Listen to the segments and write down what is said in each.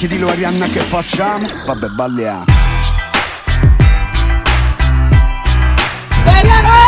Chiedilo a Arianna che facciamo, vabbè balliamo. Belliamo!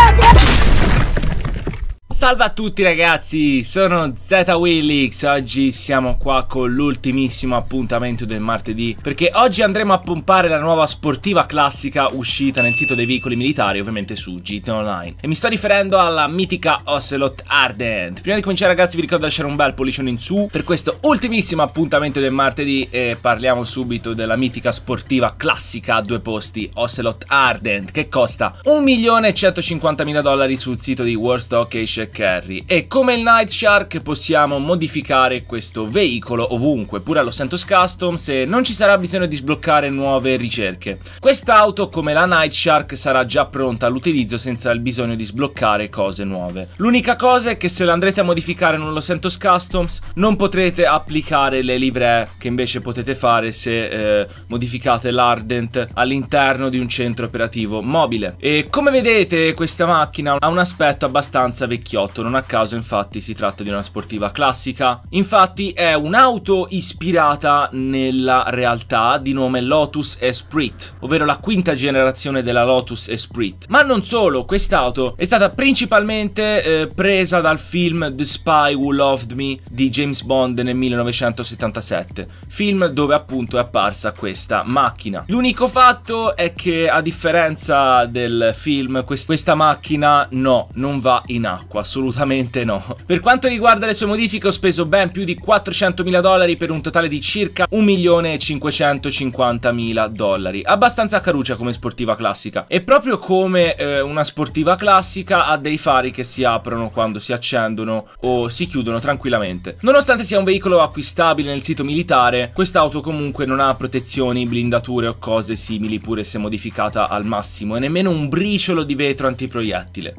Salve a tutti ragazzi, sono ZWillix, oggi siamo qua con l'ultimissimo appuntamento del martedì perché oggi andremo a pompare la nuova sportiva classica uscita nel sito dei veicoli militari, ovviamente su GT Online e mi sto riferendo alla mitica Ocelot Ardent. Prima di cominciare ragazzi vi ricordo di lasciare un bel pollicione in su per questo ultimissimo appuntamento del martedì e parliamo subito della mitica sportiva classica a due posti Ocelot Ardent che costa 1.150.000 dollari sul sito di Warstock e Carry e come il Night Shark possiamo modificare questo veicolo ovunque, pure allo Santos Customs e non ci sarà bisogno di sbloccare nuove ricerche. Quest'auto come la Night Shark sarà già pronta all'utilizzo senza il bisogno di sbloccare cose nuove. L'unica cosa è che se l'andrete a modificare lo Santos Customs non potrete applicare le livree che invece potete fare se eh, modificate l'Ardent all'interno di un centro operativo mobile. E come vedete questa macchina ha un aspetto abbastanza vecchiotto 2018, non a caso infatti si tratta di una sportiva classica. Infatti è un'auto ispirata nella realtà di nome Lotus Esprit, ovvero la quinta generazione della Lotus Esprit. Ma non solo, quest'auto è stata principalmente eh, presa dal film The Spy Who Loved Me di James Bond nel 1977, film dove appunto è apparsa questa macchina. L'unico fatto è che a differenza del film quest questa macchina no, non va in acqua, Assolutamente no. Per quanto riguarda le sue modifiche ho speso ben più di 400.000 dollari per un totale di circa 1.550.000 dollari. Abbastanza caruccia come sportiva classica. E proprio come eh, una sportiva classica ha dei fari che si aprono quando si accendono o si chiudono tranquillamente. Nonostante sia un veicolo acquistabile nel sito militare, quest'auto comunque non ha protezioni, blindature o cose simili pur se modificata al massimo e nemmeno un briciolo di vetro antiproiettile.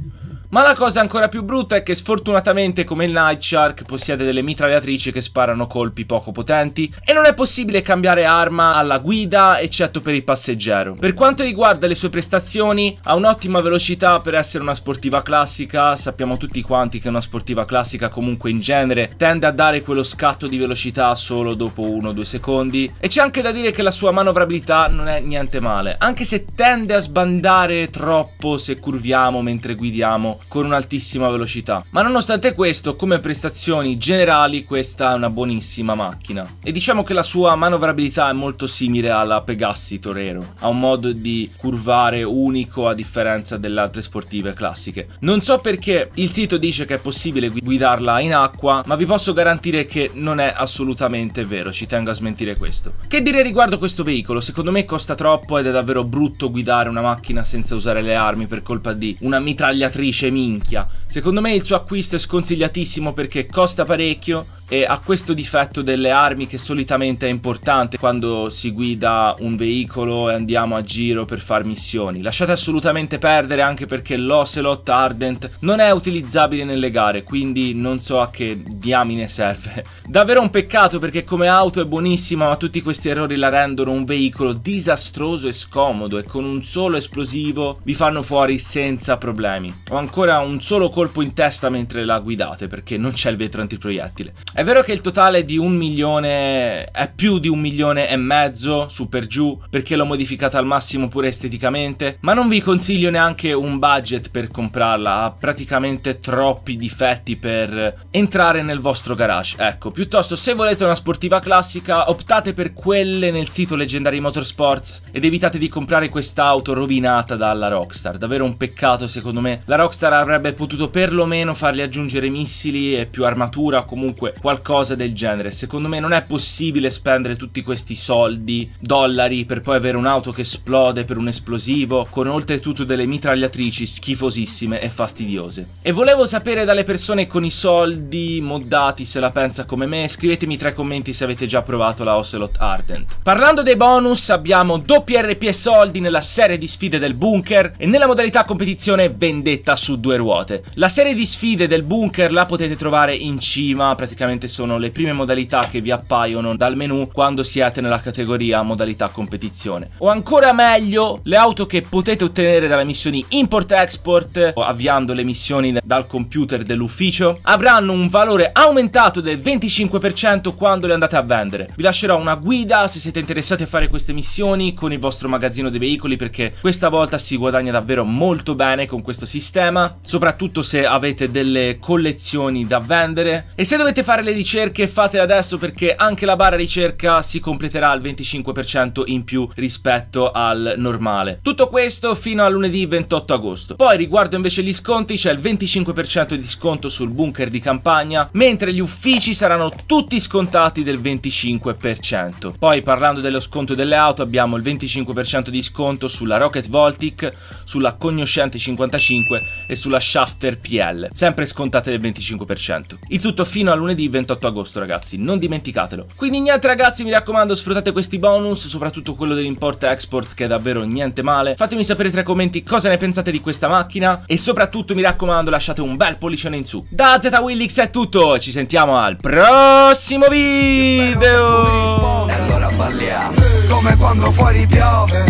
Ma la cosa ancora più brutta è che sfortunatamente come il Night Shark possiede delle mitragliatrici che sparano colpi poco potenti e non è possibile cambiare arma alla guida eccetto per il passeggero. Per quanto riguarda le sue prestazioni ha un'ottima velocità per essere una sportiva classica, sappiamo tutti quanti che una sportiva classica comunque in genere tende a dare quello scatto di velocità solo dopo 1-2 secondi e c'è anche da dire che la sua manovrabilità non è niente male, anche se tende a sbandare troppo se curviamo mentre guidiamo con un'altissima velocità. Ma nonostante questo, come prestazioni generali, questa è una buonissima macchina. E diciamo che la sua manovrabilità è molto simile alla Pegassi Torero. Ha un modo di curvare unico a differenza delle altre sportive classiche. Non so perché il sito dice che è possibile guidarla in acqua, ma vi posso garantire che non è assolutamente vero, ci tengo a smentire questo. Che dire riguardo questo veicolo? Secondo me costa troppo ed è davvero brutto guidare una macchina senza usare le armi per colpa di una mitragliatrice minchia. Secondo me il suo acquisto è sconsigliatissimo perché costa parecchio e ha questo difetto delle armi che solitamente è importante quando si guida un veicolo e andiamo a giro per far missioni. Lasciate assolutamente perdere anche perché l'Ocelot Ardent non è utilizzabile nelle gare, quindi non so a che diamine serve. Davvero un peccato perché come auto è buonissima ma tutti questi errori la rendono un veicolo disastroso e scomodo e con un solo esplosivo vi fanno fuori senza problemi. Ho ancora un solo colpo in testa mentre la guidate perché non c'è il vetro antiproiettile. È vero che il totale di un milione è più di un milione e mezzo su per giù perché l'ho modificata al massimo pure esteticamente, ma non vi consiglio neanche un budget per comprarla, ha praticamente troppi difetti per entrare nel vostro garage. Ecco, piuttosto se volete una sportiva classica optate per quelle nel sito Legendary Motorsports ed evitate di comprare quest'auto rovinata dalla Rockstar, davvero un peccato secondo me. La Rockstar avrebbe potuto perlomeno fargli aggiungere missili e più armatura, comunque qualcosa del genere. Secondo me non è possibile spendere tutti questi soldi, dollari, per poi avere un'auto che esplode per un esplosivo, con oltretutto delle mitragliatrici schifosissime e fastidiose. E volevo sapere dalle persone con i soldi moddati se la pensa come me, scrivetemi tra i commenti se avete già provato la Ocelot Ardent. Parlando dei bonus abbiamo doppi RP e soldi nella serie di sfide del bunker e nella modalità competizione vendetta su due ruote. La serie di sfide del bunker la potete trovare in cima praticamente solitamente sono le prime modalità che vi appaiono dal menu quando siete nella categoria modalità competizione. O ancora meglio, le auto che potete ottenere dalle missioni import-export, o avviando le missioni dal computer dell'ufficio, avranno un valore aumentato del 25% quando le andate a vendere. Vi lascerò una guida se siete interessati a fare queste missioni con il vostro magazzino dei veicoli perché questa volta si guadagna davvero molto bene con questo sistema, soprattutto se avete delle collezioni da vendere. E se dovete fare le ricerche fatele adesso perché anche la barra ricerca si completerà al 25% in più rispetto al normale. Tutto questo fino a lunedì 28 agosto. Poi riguardo invece gli sconti c'è il 25% di sconto sul bunker di campagna, mentre gli uffici saranno tutti scontati del 25%. Poi parlando dello sconto delle auto abbiamo il 25% di sconto sulla Rocket Voltic, sulla Cognoscente 55 e sulla Shafter PL, sempre scontate del 25%. Il tutto fino a lunedì 28 agosto ragazzi, non dimenticatelo. Quindi niente ragazzi, mi raccomando sfruttate questi bonus, soprattutto quello dell'import-export che è davvero niente male. Fatemi sapere tra i commenti cosa ne pensate di questa macchina e soprattutto mi raccomando lasciate un bel pollicione in su. Da Z è tutto, ci sentiamo al prossimo video! E allora balliamo, come quando fuori piove,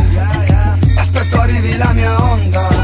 aspetto arrivi la mia onda.